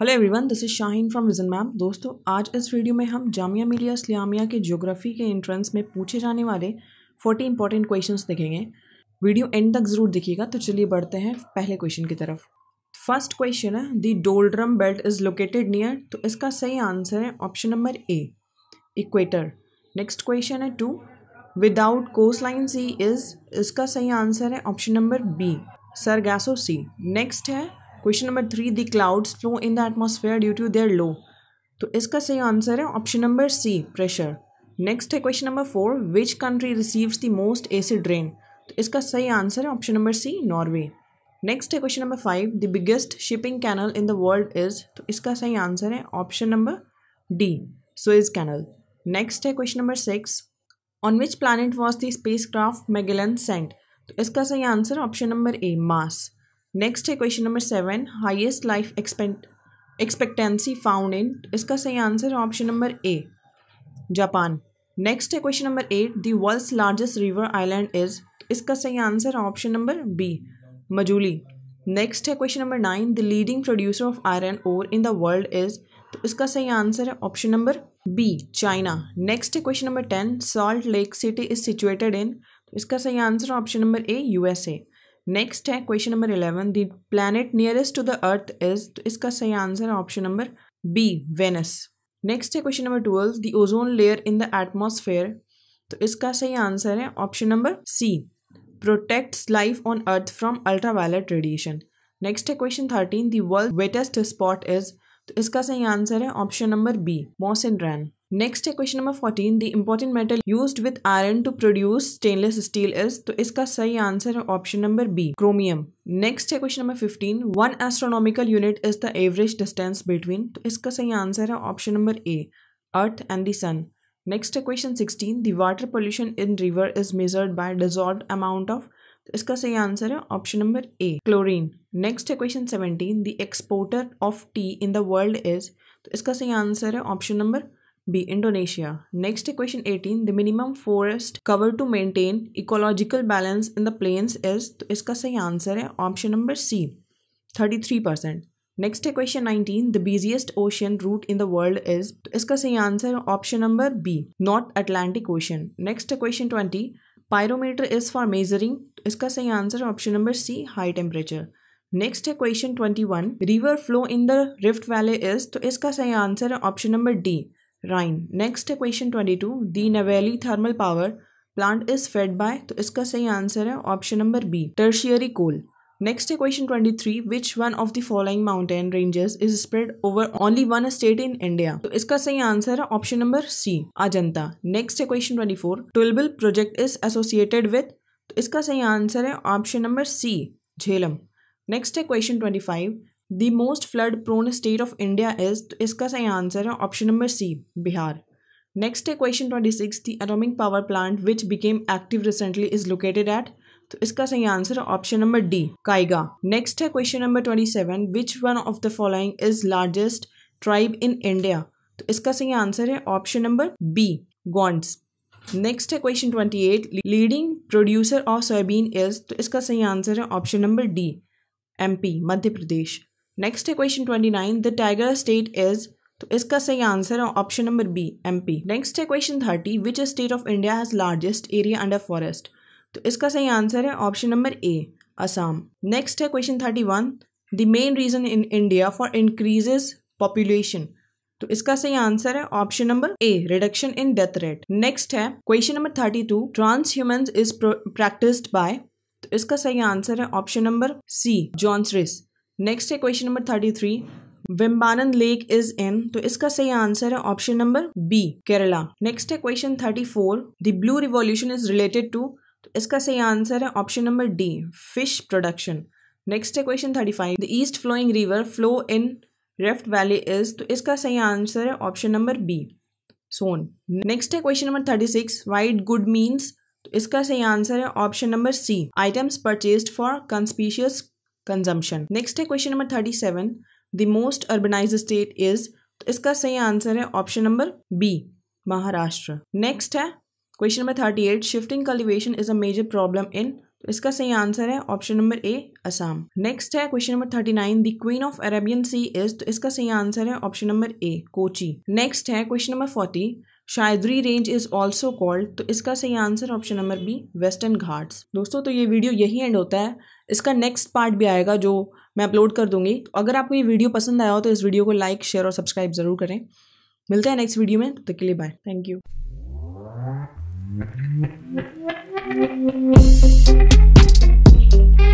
Hello everyone this is Shaheen from vision ma'am दोस्तों आज इस वीडियो में हम जामिया मिलिया इस्लामिया के ज्योग्राफी के एंट्रेंस में पूछे जाने वाले 40 इंपॉर्टेंट क्वेश्चंस देखेंगे वीडियो एंड तक ज़रूर दिखेगा तो चलिए बढ़ते हैं पहले क्वेश्चन की तरफ फर्स्ट क्वेश्चन है the doldrum belt is located near तो इसका सही आंसर है option number A equator next question है two without coastline sea is इसका सही आंसर है option number B Sargasso sea next है question number three the clouds flow in the atmosphere due to their low तो इसका सही answer है option number C pressure next है question number four which country receives the most acid rain तो इसका सही answer है option number C Norway next है question number five the biggest shipping canal in the world is तो इसका सही answer है option number D Suez canal next है question number six on which planet was the spacecraft Magellan sent तो इसका सही answer option number A Mars next है question number seven highest life expect expectancy found in इसका सही answer है option number A Japan next है question number eight the world's largest river island is इसका सही आंसर है option number B Majuli next है question number nine the leading producer of iron ore in the world is तो इसका सही answer है option number B China next है question number ten Salt Lake City is situated in इसका सही answer option number A USA next है question number eleven the planet nearest to the earth is तो इसका सही answer है option number B Venus next है question number twelve the ozone layer in the atmosphere तो इसका सही answer है option number C protects life on earth from ultraviolet radiation next है question thirteen the world's wettest spot is तो इसका सही answer है option number B Mawsynram next है question number fourteen the important metal use with iron to produce stainless steel is तो इसका सही answer है option number B chromium next है question number fifteen one astronomical unit is the average distance between तो इसका सही answer है option number A earth and the sun next है question sixteen the water pollution in river is measured by dissolve amount of तो इसका सही answer है option number A chlorine next है question seventeen the exporter of tea in the world is तो इसका सही answer है option number B Indonesia next है question eighteen the minimum forest cover to maintain ecological balance in the plains is तो इसका सही answer है option number C thirty three percent next है question nineteen the busiest ocean route in the world is तो इसका सही answer है option number B north Atlantic ocean next है question twenty pyrometer is for measuring इसका सही answer option number C high temperature next है question twenty one river flow in the rift valley is तो इसका सही answer है option number D Rhine next है question twenty two the Neyveli thermal power plant is fed by तो इसका सही answer है option number B tertiary coal next है question twenty three which one of the following mountain ranges is spread over only one state in India तो इसका सही answer है option number C Ajanta next है question twenty four Tulbul project is associated with तो इसका सही answer है option number C Jhelum next है question twenty five the most flood prone state of India is तो इसका सही आंसर है option number C Bihar next है question twenty six the atomic power plant which became active recently is located at तो इसका सही answer है option number D Kaiga next है question number twenty seven which one of the following is largest tribe in India तो इसका सही answer है option number B Gonds next है question twenty eight leading producer of soyabean is तो इसका सही answer है option number D MP Madhya Pradesh next है question twenty nine the tiger state is तो इसका सही आंसर है option number B MP next है question thirty which state of India has largest area under forest तो इसका सही आंसर है option number A Assam next है question thirty one the main reason in India for increases population तो इसका सही answer है option number A reduction in death rate next है question number thirty two transhumance is practised by तो इसका सही answer है option number C Jaunsaris next है question number thirty three Vembanad lake is in तो इसका सही आंसर है option number B Kerala next है question thirty four the blue revolution is related to तो इसका सही आंसर है option number D fish production next है question thirty five the east flowing river flow in rift valley is तो इसका सही answer है option number B Son next है question number thirty six white good means तो इसका सही आंसर है option number C items purchase for conspicuous consumption next है question number thirty seven the most urbanise state is तो इसका सही आंसर है option number B Maharashtra next है question number thirty eight shifting cultivation is a major problem in इसका सही answer है option number A Assam next है question number thirty nine the queen of Arabian C is तो इसका सही answer है option number A Kochi next है question number forty Sahyadri range is also called तो इसका सही answer option number B Western Ghats दोस्तों तो ये वीडियो यही एंड होता है इसका नेक्स्ट पार्ट भी आएगा जो मैं अपलोड कर दूंगी तो अगर आपको ये वीडियो पसंद आया हो तो इस वीडियो को लाइक शेयर और सब्सक्राइब ज़रूर करें मिलते हैं नेक्स्ट वीडियो में तब तो तक के लिए bye thank you Thank you.